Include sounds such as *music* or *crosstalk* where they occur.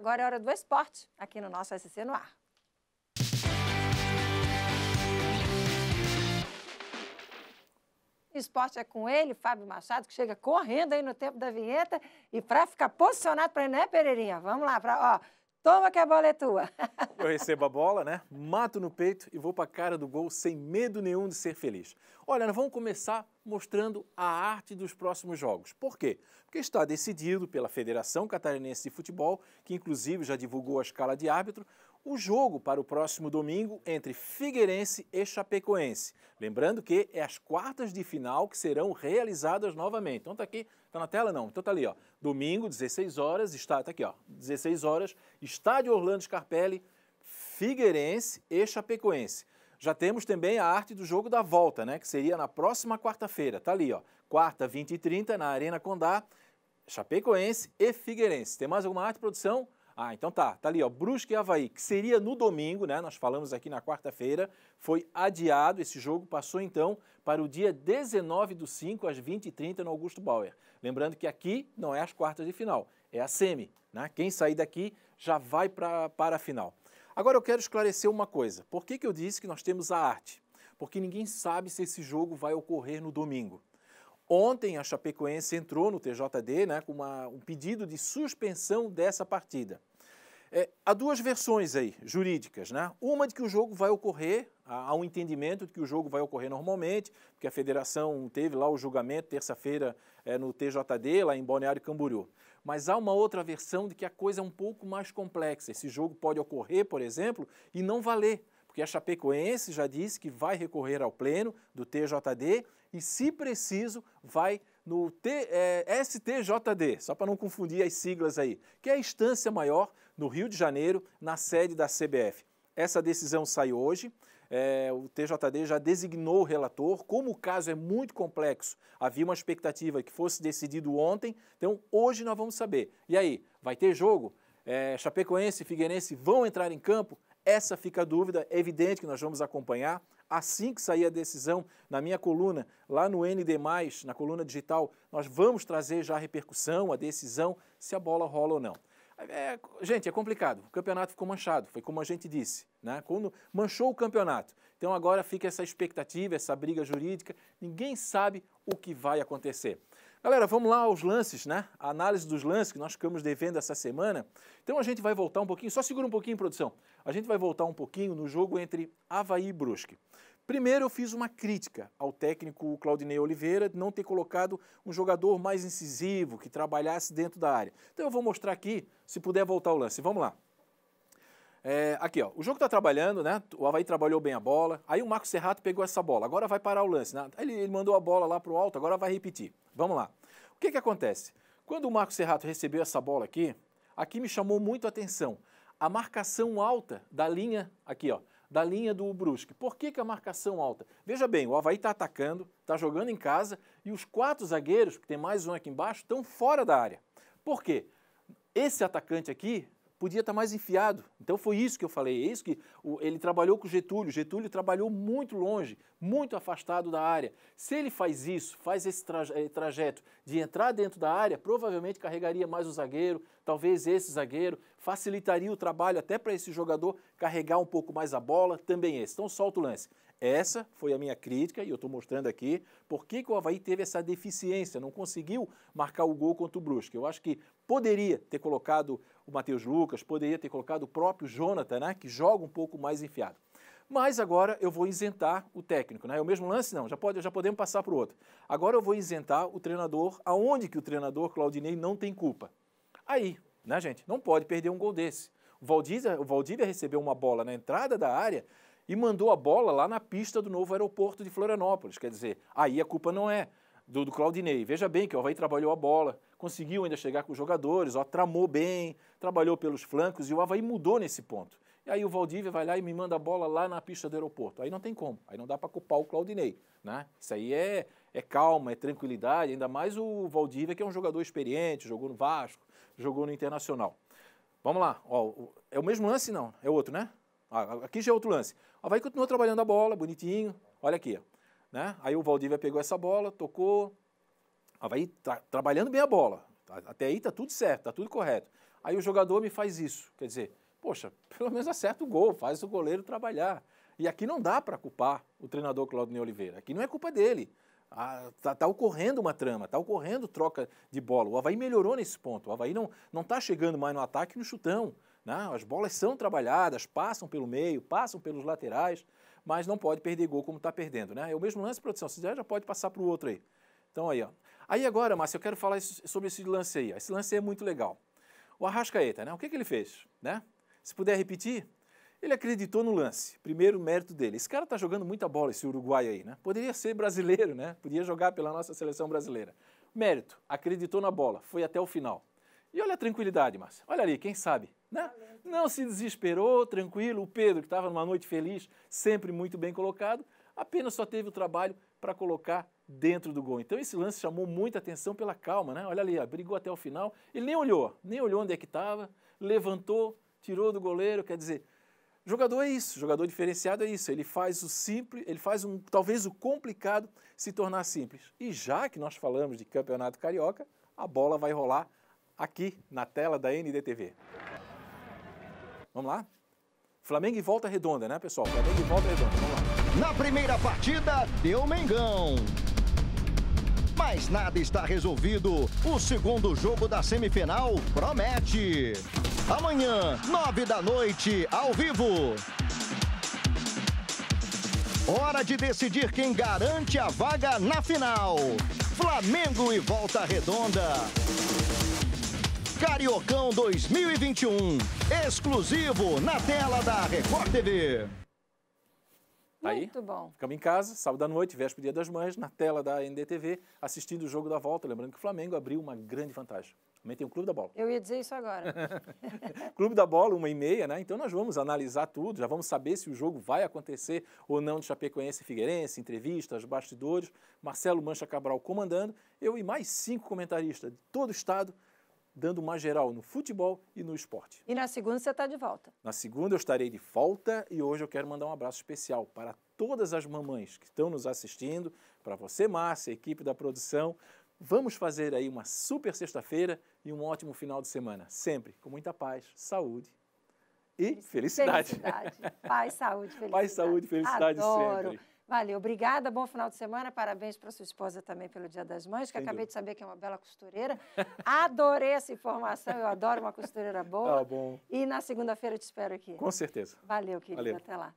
Agora é hora do esporte, aqui no nosso SC no ar. Esporte é com ele, Fábio Machado, que chega correndo aí no tempo da vinheta e para ficar posicionado para ele, né, Pereirinha? Vamos lá, para ó, Toma que a bola é tua. *laughs* Eu recebo a bola, né? Mato no peito e vou para a cara do gol sem medo nenhum de ser feliz. Olha, nós vamos começar mostrando a arte dos próximos jogos. Por quê? Porque está decidido pela Federação Catarinense de Futebol, que inclusive já divulgou a escala de árbitro, o jogo para o próximo domingo entre Figueirense e Chapecoense. Lembrando que é as quartas de final que serão realizadas novamente. Então está aqui Tá na tela? Não. Então tá ali, ó. Domingo, 16 horas, está, tá aqui, ó. 16 horas, estádio Orlando Scarpelli, Figueirense e Chapecoense. Já temos também a arte do jogo da volta, né? Que seria na próxima quarta-feira. Tá ali, ó. Quarta, 20 e 30, na Arena Condá, Chapecoense e Figueirense. Tem mais alguma arte, produção? Ah, então tá, tá ali, ó, Brusque e Havaí, que seria no domingo, né? Nós falamos aqui na quarta-feira, foi adiado esse jogo, passou então para o dia 19 do 5 às 20h30 no Augusto Bauer. Lembrando que aqui não é as quartas de final, é a semi. Né? Quem sair daqui já vai pra, para a final. Agora eu quero esclarecer uma coisa. Por que, que eu disse que nós temos a arte? Porque ninguém sabe se esse jogo vai ocorrer no domingo. Ontem a Chapecoense entrou no TJD né, com uma, um pedido de suspensão dessa partida. É, há duas versões aí jurídicas, né? Uma de que o jogo vai ocorrer, há um entendimento de que o jogo vai ocorrer normalmente, porque a federação teve lá o julgamento terça-feira é, no TJD, lá em Balneário Camboriú. Mas há uma outra versão de que a coisa é um pouco mais complexa. Esse jogo pode ocorrer, por exemplo, e não valer, porque a Chapecoense já disse que vai recorrer ao pleno do TJD e, se preciso, vai no T, é, STJD, só para não confundir as siglas aí, que é a instância maior no Rio de Janeiro, na sede da CBF. Essa decisão sai hoje. É, o TJD já designou o relator. Como o caso é muito complexo, havia uma expectativa que fosse decidido ontem, então hoje nós vamos saber. E aí, vai ter jogo? É, Chapecoense e Figueirense vão entrar em campo? Essa fica a dúvida, é evidente que nós vamos acompanhar. Assim que sair a decisão, na minha coluna, lá no ND, na coluna digital, nós vamos trazer já a repercussão, a decisão, se a bola rola ou não. É, é gente, é complicado. O campeonato ficou manchado, foi como a gente disse. Né? Quando manchou o campeonato. Então agora fica essa expectativa, essa briga jurídica, ninguém sabe o que vai acontecer. Galera, vamos lá aos lances, né? A análise dos lances que nós ficamos devendo essa semana. Então a gente vai voltar um pouquinho, só segura um pouquinho, produção. A gente vai voltar um pouquinho no jogo entre Havaí e Brusque. Primeiro, eu fiz uma crítica ao técnico Claudinei Oliveira de não ter colocado um jogador mais incisivo, que trabalhasse dentro da área. Então eu vou mostrar aqui, se puder voltar o lance. Vamos lá. É, aqui, ó, o jogo está trabalhando, né? O Havaí trabalhou bem a bola. Aí o Marcos Serrato pegou essa bola. Agora vai parar o lance. Né? Ele, ele mandou a bola lá para o alto, agora vai repetir. Vamos lá. O que, que acontece? Quando o Marcos Serrato recebeu essa bola aqui, aqui me chamou muito a atenção. A marcação alta da linha, aqui, ó, da linha do Brusque. Por que, que a marcação alta? Veja bem, o Havaí está atacando, está jogando em casa e os quatro zagueiros, que tem mais um aqui embaixo, estão fora da área. Por quê? Esse atacante aqui podia estar mais enfiado. Então foi isso que eu falei, é isso que ele trabalhou com Getúlio. Getúlio trabalhou muito longe, muito afastado da área. Se ele faz isso, faz esse eh, trajeto de entrar dentro da área, provavelmente carregaria mais o zagueiro, talvez esse zagueiro, facilitaria o trabalho até para esse jogador carregar um pouco mais a bola, também esse. Então solta o lance. Essa foi a minha crítica e eu estou mostrando aqui por que, que o Havaí teve essa deficiência, não conseguiu marcar o gol contra o Brusque. Eu acho que poderia ter colocado o Matheus Lucas, poderia ter colocado o próprio Jonathan, né, que joga um pouco mais enfiado. Mas agora eu vou isentar o técnico, né? É o mesmo lance? Não, já, pode, já podemos passar para o outro. Agora eu vou isentar o treinador, aonde que o treinador Claudinei não tem culpa. Aí, né, gente? Não pode perder um gol desse. O Valdívia, o Valdívia recebeu uma bola na entrada da área e mandou a bola lá na pista do novo aeroporto de Florianópolis. Quer dizer, aí a culpa não é do, do Claudinei. Veja bem que o Havaí trabalhou a bola, conseguiu ainda chegar com os jogadores, ó, tramou bem, trabalhou pelos flancos e o Havaí mudou nesse ponto. E aí o Valdívia vai lá e me manda a bola lá na pista do aeroporto. Aí não tem como, aí não dá para culpar o Claudinei. Né? Isso aí é, é calma, é tranquilidade, ainda mais o Valdívia, que é um jogador experiente, jogou no Vasco, jogou no Internacional. Vamos lá, ó, é o mesmo lance não, é outro, né? aqui já é outro lance. O Havaí continuou trabalhando a bola, bonitinho. Olha aqui. Né? Aí o Valdívia pegou essa bola, tocou. O Havaí tra trabalhando bem a bola. Tá, até aí tá tudo certo, tá tudo correto. Aí o jogador me faz isso. Quer dizer, poxa, *laughs* pelo menos acerta o gol, faz o goleiro trabalhar. E aqui não dá para culpar o treinador Claudinei Oliveira. Aqui não é culpa dele. Ah, tá, tá, ocorrendo uma trama, tá ocorrendo troca de bola. O Havaí melhorou nesse ponto. O Havaí não, não tá chegando mais no ataque no chutão. Né? As bolas são trabalhadas, passam pelo meio, passam pelos laterais, mas não pode perder gol como está perdendo. Né? É o mesmo lance de produção, se já, já pode passar para o outro aí. Então aí, ó. Aí agora, Márcio, eu quero falar sobre esse lance aí. Esse lance aí é muito legal. O Arrascaeta, né? O que, que ele fez? Né? Se puder repetir, ele acreditou no lance. Primeiro mérito dele. Esse cara está jogando muita bola, esse uruguai aí, né? Poderia ser brasileiro, né? Podia jogar pela nossa seleção brasileira. Mérito, acreditou na bola, foi até o final. E olha a tranquilidade, Márcio. Olha ali, quem sabe? Né? Não se desesperou, tranquilo. O Pedro, que estava numa noite feliz, sempre muito bem colocado, apenas só teve o trabalho para colocar dentro do gol. Então esse lance chamou muita atenção pela calma, né? Olha ali, abrigou até o final. Ele nem olhou, nem olhou onde é que estava, levantou, tirou do goleiro, quer dizer, jogador é isso, jogador diferenciado é isso. Ele faz o simples, ele faz um talvez o complicado se tornar simples. E já que nós falamos de Campeonato Carioca, a bola vai rolar aqui na tela da NDTV. Vamos lá? Flamengo e volta redonda, né, pessoal? Flamengo e volta redonda. Vamos lá. Na primeira partida, deu Mengão. Mas nada está resolvido. O segundo jogo da semifinal promete. Amanhã, nove da noite, ao vivo. Hora de decidir quem garante a vaga na final. Flamengo e Volta Redonda. Cariocão 2021, exclusivo na tela da Record TV. Tá aí, Muito bom. Ficamos em casa, sábado à noite, véspera Dia das Mães, na tela da NDTV, assistindo o jogo da volta. Lembrando que o Flamengo abriu uma grande vantagem. Também tem o Clube da Bola. Eu ia dizer isso agora. *laughs* Clube da Bola, uma e meia, né? Então nós vamos analisar tudo, já vamos saber se o jogo vai acontecer ou não de Chapecoense e Figueirense, entrevistas, bastidores. Marcelo Mancha Cabral comandando, eu e mais cinco comentaristas de todo o estado dando uma geral no futebol e no esporte. E na segunda você está de volta. Na segunda eu estarei de volta e hoje eu quero mandar um abraço especial para todas as mamães que estão nos assistindo, para você, Márcia, equipe da produção. Vamos fazer aí uma super sexta-feira e um ótimo final de semana. Sempre com muita paz, saúde e felicidade. Felicidade. Paz, saúde, felicidade. Paz, saúde, felicidade Adoro. sempre. Valeu, obrigada, bom final de semana, parabéns para sua esposa também pelo Dia das Mães, que Sem acabei dúvida. de saber que é uma bela costureira. Adorei essa informação, eu adoro uma costureira boa. Tá bom. E na segunda-feira te espero aqui. Com certeza. Valeu, querido, Valeu. até lá.